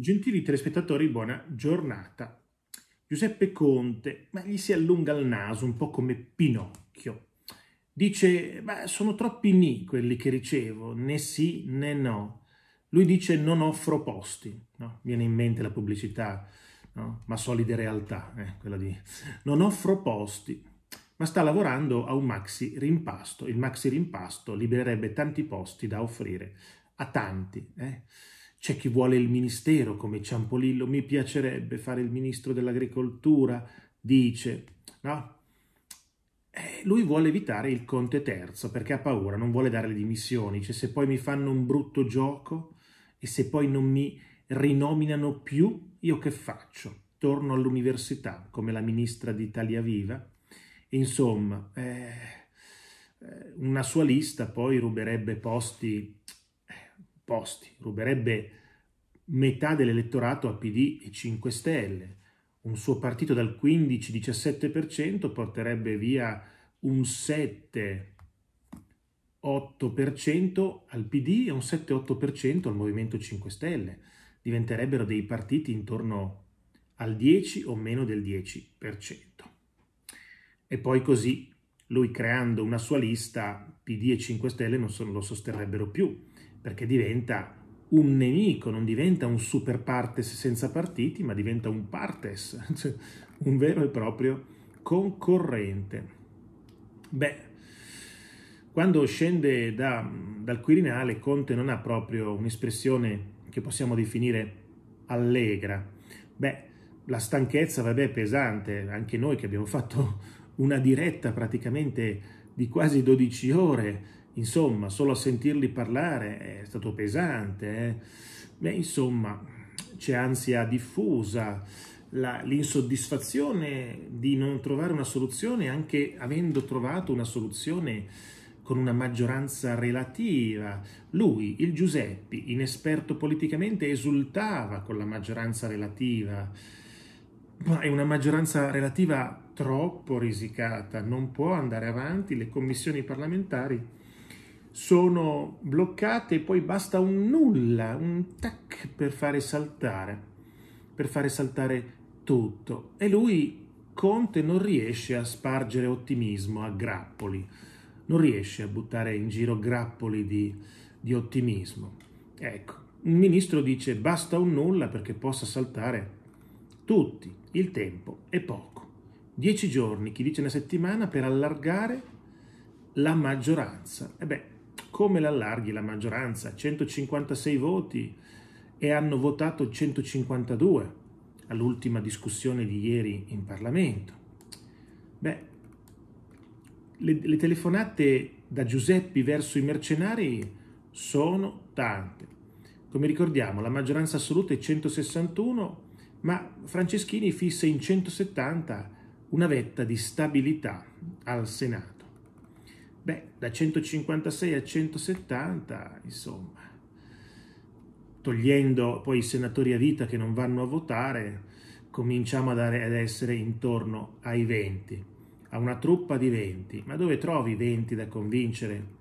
Gentili telespettatori, buona giornata. Giuseppe Conte, ma gli si allunga il naso, un po' come Pinocchio. Dice, ma sono troppi ni quelli che ricevo, né sì né no. Lui dice, non offro posti. No? Viene in mente la pubblicità, no? ma solide realtà, eh, quella di... Non offro posti, ma sta lavorando a un maxi rimpasto. Il maxi rimpasto libererebbe tanti posti da offrire a tanti. Eh? C'è chi vuole il ministero, come Ciampolillo, mi piacerebbe fare il ministro dell'agricoltura, dice, no? Eh, lui vuole evitare il Conte terzo perché ha paura, non vuole dare le dimissioni, cioè se poi mi fanno un brutto gioco e se poi non mi rinominano più, io che faccio? Torno all'università come la ministra d'Italia Viva? Insomma, eh, eh una sua lista poi ruberebbe posti posti, ruberebbe metà dell'elettorato a PD e 5 Stelle. Un suo partito dal 15-17% porterebbe via un 7-8% al PD e un 7-8% al Movimento 5 Stelle. Diventerebbero dei partiti intorno al 10 o meno del 10%. E poi così, lui creando una sua lista, PD e 5 Stelle non lo sosterrebbero più perché diventa un nemico, non diventa un super partes senza partiti, ma diventa un partes, cioè un vero e proprio concorrente. Beh, quando scende da, dal Quirinale Conte non ha proprio un'espressione che possiamo definire allegra. Beh, la stanchezza, vabbè, è pesante, anche noi che abbiamo fatto una diretta praticamente di quasi 12 ore, Insomma, solo a sentirli parlare è stato pesante. Eh? Beh, insomma, c'è ansia diffusa, l'insoddisfazione di non trovare una soluzione, anche avendo trovato una soluzione con una maggioranza relativa. Lui, il Giuseppe, inesperto politicamente, esultava con la maggioranza relativa. Ma è una maggioranza relativa troppo risicata, non può andare avanti, le commissioni parlamentari sono bloccate e poi basta un nulla, un tac per fare saltare, per fare saltare tutto. E lui, Conte, non riesce a spargere ottimismo a grappoli, non riesce a buttare in giro grappoli di, di ottimismo. Ecco, un ministro dice basta un nulla perché possa saltare tutti, il tempo è poco. Dieci giorni, chi dice una settimana, per allargare la maggioranza. E beh, come l'allarghi la maggioranza? 156 voti e hanno votato 152 all'ultima discussione di ieri in Parlamento. Beh, le, le telefonate da Giuseppi verso i mercenari sono tante. Come ricordiamo, la maggioranza assoluta è 161, ma Franceschini fissa in 170 una vetta di stabilità al Senato. Beh, da 156 a 170, insomma, togliendo poi i senatori a vita che non vanno a votare, cominciamo ad essere intorno ai 20, a una truppa di 20. Ma dove trovi 20 da convincere?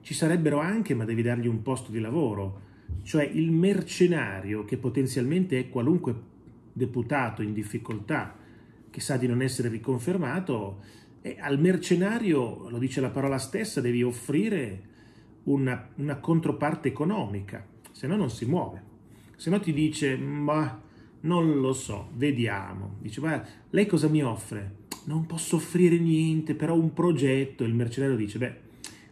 Ci sarebbero anche, ma devi dargli un posto di lavoro, cioè il mercenario che potenzialmente è qualunque deputato in difficoltà, che sa di non essere riconfermato, e al mercenario, lo dice la parola stessa, devi offrire una, una controparte economica, se no non si muove. Se no ti dice, ma non lo so, vediamo. Dice, ma lei cosa mi offre? Non posso offrire niente, però un progetto. Il mercenario dice, beh,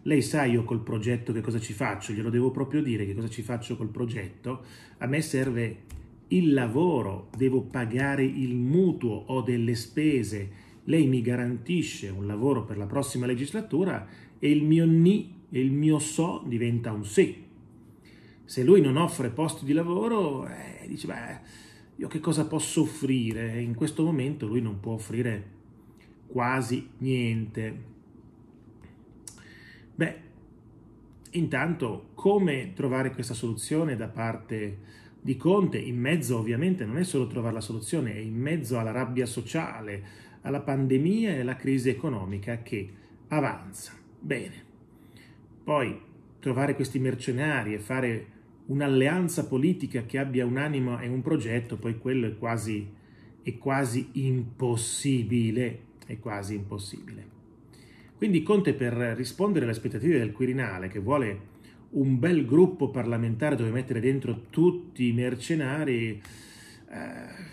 lei sa io col progetto che cosa ci faccio, glielo devo proprio dire che cosa ci faccio col progetto, a me serve il lavoro, devo pagare il mutuo, ho delle spese, lei mi garantisce un lavoro per la prossima legislatura e il mio ni e il mio so diventa un sì. Se lui non offre posti di lavoro, eh, dice, beh, io che cosa posso offrire? In questo momento lui non può offrire quasi niente. Beh, intanto come trovare questa soluzione da parte di Conte? In mezzo ovviamente non è solo trovare la soluzione, è in mezzo alla rabbia sociale, alla pandemia e alla crisi economica che avanza. Bene, poi trovare questi mercenari e fare un'alleanza politica che abbia un'anima e un progetto, poi quello è quasi, è quasi impossibile, è quasi impossibile. Quindi Conte per rispondere alle aspettative del Quirinale, che vuole un bel gruppo parlamentare dove mettere dentro tutti i mercenari, eh,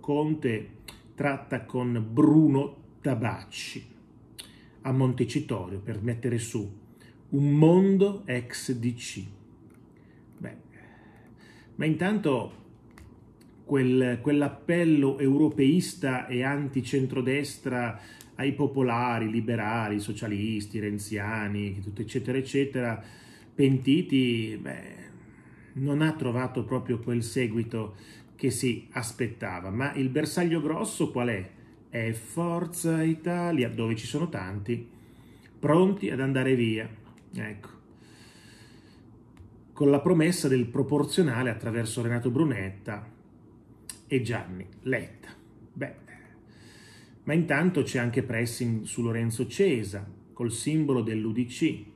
Conte tratta con Bruno Tabacci a Montecitorio per mettere su un mondo ex DC. Beh, ma intanto quel, quell'appello europeista e anticenrodestra ai popolari, liberali, socialisti, renziani, eccetera, eccetera, pentiti, beh, non ha trovato proprio quel seguito che si aspettava, ma il bersaglio grosso qual è? È Forza Italia, dove ci sono tanti, pronti ad andare via, ecco, con la promessa del proporzionale attraverso Renato Brunetta e Gianni Letta. Beh, ma intanto c'è anche pressing su Lorenzo Cesa, col simbolo dell'UDC,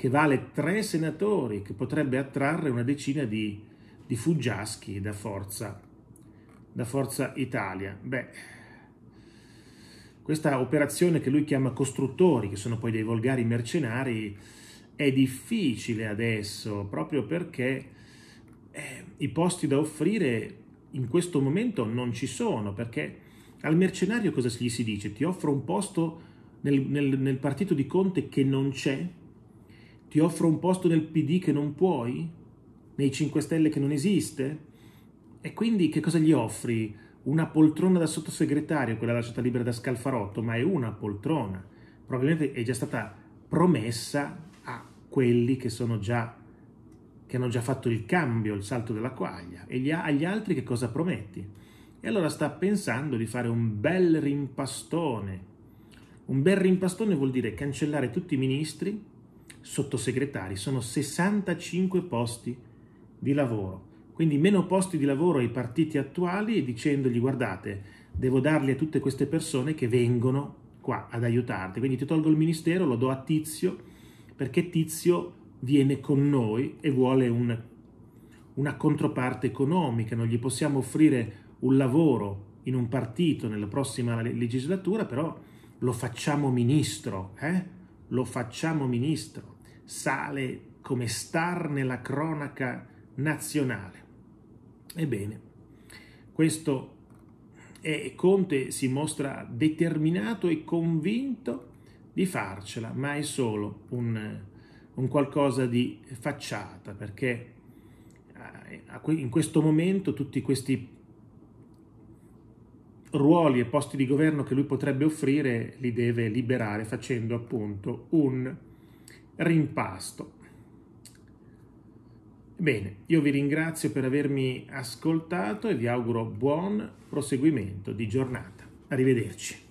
che vale tre senatori, che potrebbe attrarre una decina di, di fuggiaschi da forza, da forza Italia. Beh, questa operazione che lui chiama costruttori, che sono poi dei volgari mercenari, è difficile adesso, proprio perché eh, i posti da offrire in questo momento non ci sono, perché al mercenario cosa gli si dice? Ti offro un posto nel, nel, nel partito di Conte che non c'è, ti offro un posto nel PD che non puoi? Nei 5 Stelle che non esiste? E quindi che cosa gli offri? Una poltrona da sottosegretario, quella lasciata libera da Scalfarotto, ma è una poltrona. Probabilmente è già stata promessa a quelli che, già, che hanno già fatto il cambio, il salto della quaglia. E gli, agli altri che cosa prometti? E allora sta pensando di fare un bel rimpastone. Un bel rimpastone vuol dire cancellare tutti i ministri, sottosegretari, sono 65 posti di lavoro. Quindi meno posti di lavoro ai partiti attuali e dicendogli guardate, devo darli a tutte queste persone che vengono qua ad aiutarti. Quindi ti tolgo il ministero, lo do a Tizio, perché Tizio viene con noi e vuole un, una controparte economica. Non gli possiamo offrire un lavoro in un partito nella prossima legislatura, però lo facciamo ministro, eh? lo facciamo ministro, sale come star nella cronaca nazionale. Ebbene, questo è Conte si mostra determinato e convinto di farcela, ma è solo un, un qualcosa di facciata, perché eh, in questo momento tutti questi ruoli e posti di governo che lui potrebbe offrire li deve liberare facendo appunto un rimpasto. Bene, io vi ringrazio per avermi ascoltato e vi auguro buon proseguimento di giornata. Arrivederci.